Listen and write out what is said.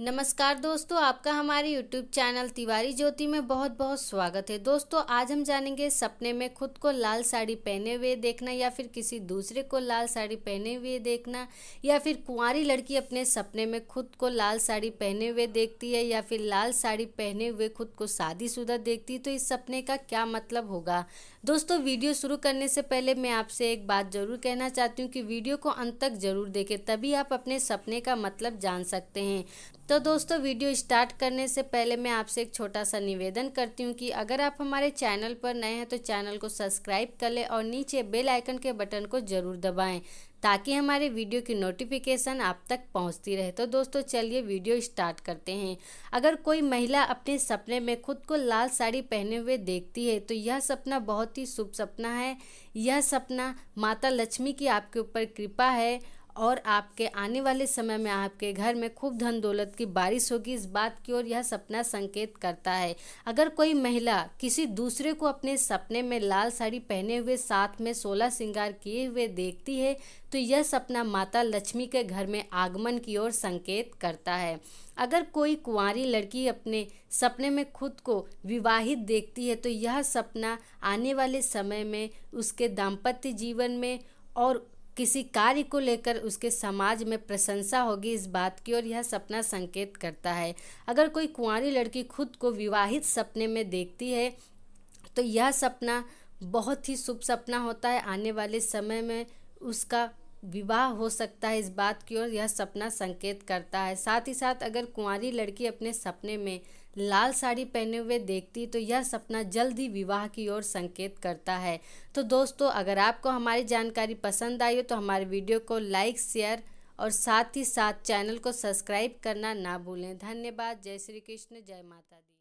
नमस्कार दोस्तों आपका हमारे YouTube चैनल तिवारी ज्योति में बहुत बहुत स्वागत है दोस्तों आज हम जानेंगे सपने में खुद को लाल साड़ी पहने हुए देखना या फिर किसी दूसरे को लाल साड़ी पहने हुए देखना या फिर कुंवारी लड़की अपने सपने में खुद को लाल साड़ी पहने हुए देखती है या फिर लाल साड़ी पहने हुए खुद को शादीशुदा देखती है तो इस सपने का क्या मतलब होगा दोस्तों वीडियो शुरू करने से पहले मैं आपसे एक बात ज़रूर कहना चाहती हूँ कि वीडियो को अंत तक ज़रूर देखें तभी आप अपने सपने का मतलब जान सकते हैं तो दोस्तों वीडियो स्टार्ट करने से पहले मैं आपसे एक छोटा सा निवेदन करती हूँ कि अगर आप हमारे चैनल पर नए हैं तो चैनल को सब्सक्राइब कर लें और नीचे बेल आइकन के बटन को ज़रूर दबाएं ताकि हमारे वीडियो की नोटिफिकेशन आप तक पहुंचती रहे तो दोस्तों चलिए वीडियो स्टार्ट करते हैं अगर कोई महिला अपने सपने में खुद को लाल साड़ी पहने हुए देखती है तो यह सपना बहुत ही शुभ सपना है यह सपना माता लक्ष्मी की आपके ऊपर कृपा है और आपके आने वाले समय में आपके घर में खूब धन दौलत की बारिश होगी इस बात की ओर यह सपना संकेत करता है अगर कोई महिला किसी दूसरे को अपने सपने में लाल साड़ी पहने हुए साथ में सोलह श्रृंगार किए हुए देखती है तो यह सपना माता लक्ष्मी के घर में आगमन की ओर संकेत करता है अगर कोई कुंवारी लड़की अपने सपने में खुद को विवाहित देखती है तो यह सपना आने वाले समय में उसके दाम्पत्य जीवन में और किसी कार्य को लेकर उसके समाज में प्रशंसा होगी इस बात की और यह सपना संकेत करता है अगर कोई कुंवारी लड़की खुद को विवाहित सपने में देखती है तो यह सपना बहुत ही शुभ सपना होता है आने वाले समय में उसका विवाह हो सकता है इस बात की ओर यह सपना संकेत करता है साथ ही साथ अगर कुंवारी लड़की अपने सपने में लाल साड़ी पहने हुए देखती तो यह सपना जल्द ही विवाह की ओर संकेत करता है तो दोस्तों अगर आपको हमारी जानकारी पसंद आई हो तो हमारे वीडियो को लाइक शेयर और साथ ही साथ चैनल को सब्सक्राइब करना ना भूलें धन्यवाद जय श्री कृष्ण जय माता दी